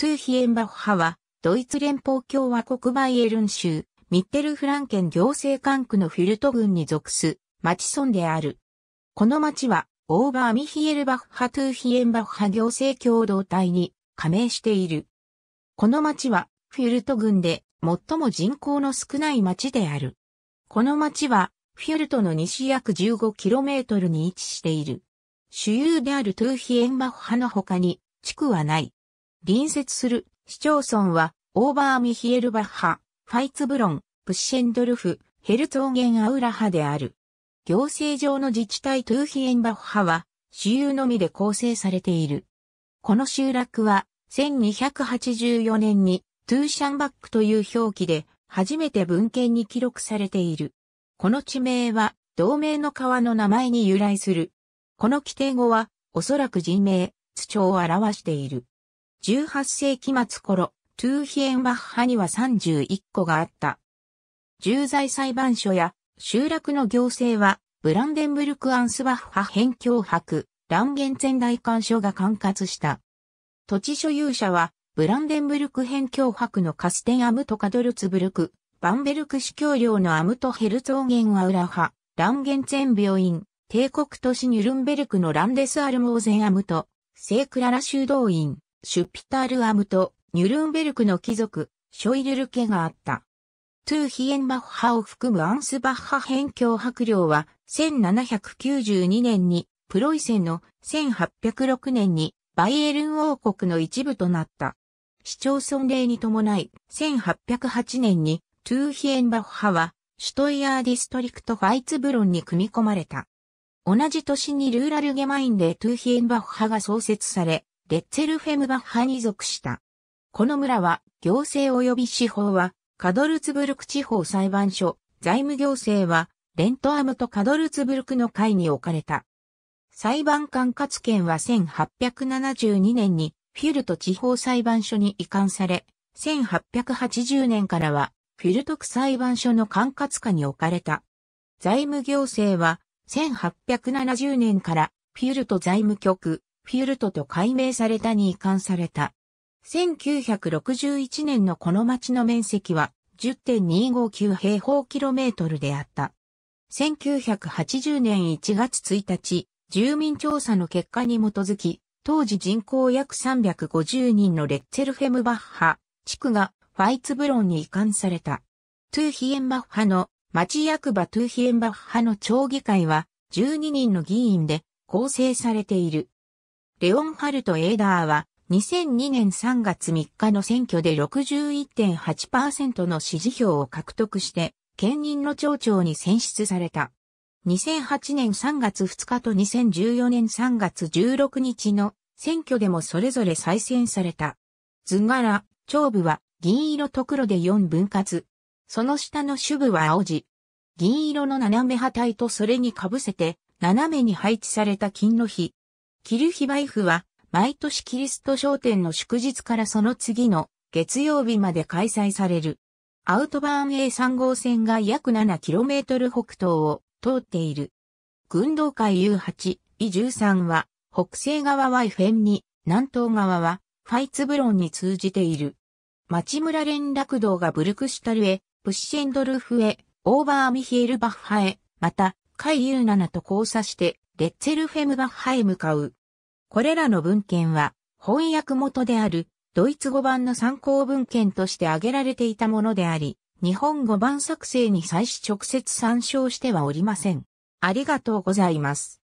トゥーヒエンバッハは、ドイツ連邦共和国バイエルン州、ミッテルフランケン行政管区のフィルト郡に属す、町村である。この町は、オーバーミヒエルバッハトゥーヒエンバッハ行政共同体に加盟している。この町は、フィルト郡で最も人口の少ない町である。この町は、フィルトの西約 15km に位置している。主有であるトゥーヒエンバッハの他に、地区はない。隣接する市町村は、オーバーミヒエルバッハ、ファイツブロン、プッシェンドルフ、ヘルツォーゲンアウラハである。行政上の自治体トゥーヒエンバッハは、私有のみで構成されている。この集落は、1284年に、トゥーシャンバックという表記で、初めて文献に記録されている。この地名は、同名の川の名前に由来する。この規定語は、おそらく人名、土地を表している。18世紀末頃、トゥーヒエンバッハには31個があった。重罪裁判所や集落の行政は、ブランデンブルク・アンスバッハ辺境博、ランゲンン大官所が管轄した。土地所有者は、ブランデンブルク辺境博のカステンアムトカドルツブルク、バンベルク市教領のアムトヘルツォーゲンアウラハ、ランゲンツェン病院、帝国都市ニュルンベルクのランデスアルモーゼンアムト、聖クララ修道院、シュピタールアムとニュルンベルクの貴族、ショイルル家があった。トゥーヒエンバッハを含むアンスバッハ辺境伯領は、1792年に、プロイセンの1806年に、バイエルン王国の一部となった。市町村令に伴い、1808年に、トゥーヒエンバッハは、シュトイヤーディストリクトファイツブロンに組み込まれた。同じ年にルーラルゲマインでトゥーヒエンバッハが創設され、レッツェルフェムバッハに属した。この村は、行政及び司法は、カドルツブルク地方裁判所、財務行政は、レントアムとカドルツブルクの会に置かれた。裁判官轄権は1872年にフィルト地方裁判所に移管され、1880年からはフィルト区裁判所の管轄下に置かれた。財務行政は1870年からフィルト財務局、フュルトと改名されたに移管された。1961年のこの町の面積は10.259平方キロメートルであった。1980年1月1日、住民調査の結果に基づき、当時人口約350人のレッツェルフェムバッハ地区がファイツブロンに移管された。トゥーヒエンバッハの町役場トゥーヒエンバッハの町議会は12人の議員で構成されている。レオンハルト・エーダーは2002年3月3日の選挙で61.8%の支持票を獲得して兼任の町長に選出された。2008年3月2日と2014年3月16日の選挙でもそれぞれ再選された。図柄、長部は銀色と黒で4分割。その下の主部は青地。銀色の斜め旗体とそれに被せて斜めに配置された金の比、キルヒバイフは、毎年キリスト商店の祝日からその次の月曜日まで開催される。アウトバーン A3 号線が約 7km 北東を通っている。群道会 U8、E13 は、北西側はイフェンに、南東側はファイツブロンに通じている。町村連絡道がブルクシュタルへ、プッシェンドルフへ、オーバーミヒエルバッハへ、また、海 U7 と交差して、レッツェルフェムバッハへ向かう。これらの文献は、翻訳元である、ドイツ語版の参考文献として挙げられていたものであり、日本語版作成に際し直接参照してはおりません。ありがとうございます。